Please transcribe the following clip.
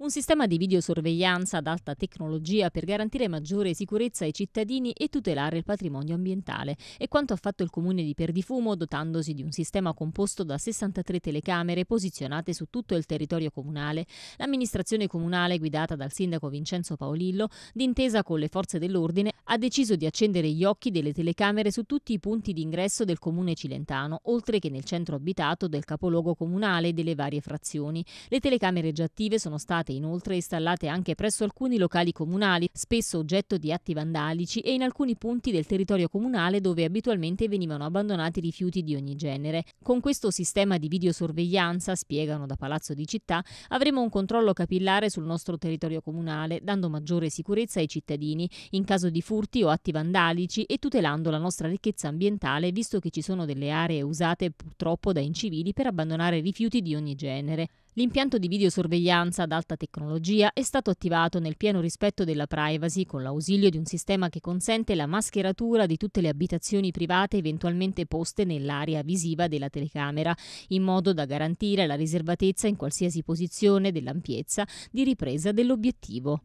un sistema di videosorveglianza ad alta tecnologia per garantire maggiore sicurezza ai cittadini e tutelare il patrimonio ambientale. È quanto ha fatto il comune di Perdifumo dotandosi di un sistema composto da 63 telecamere posizionate su tutto il territorio comunale. L'amministrazione comunale, guidata dal sindaco Vincenzo Paolillo, d'intesa con le forze dell'ordine, ha deciso di accendere gli occhi delle telecamere su tutti i punti di ingresso del comune cilentano, oltre che nel centro abitato del capoluogo comunale e delle varie frazioni. Le telecamere già attive sono state state inoltre installate anche presso alcuni locali comunali, spesso oggetto di atti vandalici e in alcuni punti del territorio comunale dove abitualmente venivano abbandonati rifiuti di ogni genere. Con questo sistema di videosorveglianza, spiegano da Palazzo di Città, avremo un controllo capillare sul nostro territorio comunale, dando maggiore sicurezza ai cittadini in caso di furti o atti vandalici e tutelando la nostra ricchezza ambientale, visto che ci sono delle aree usate purtroppo da incivili per abbandonare rifiuti di ogni genere. L'impianto di videosorveglianza ad alta tecnologia è stato attivato nel pieno rispetto della privacy con l'ausilio di un sistema che consente la mascheratura di tutte le abitazioni private eventualmente poste nell'area visiva della telecamera, in modo da garantire la riservatezza in qualsiasi posizione dell'ampiezza di ripresa dell'obiettivo.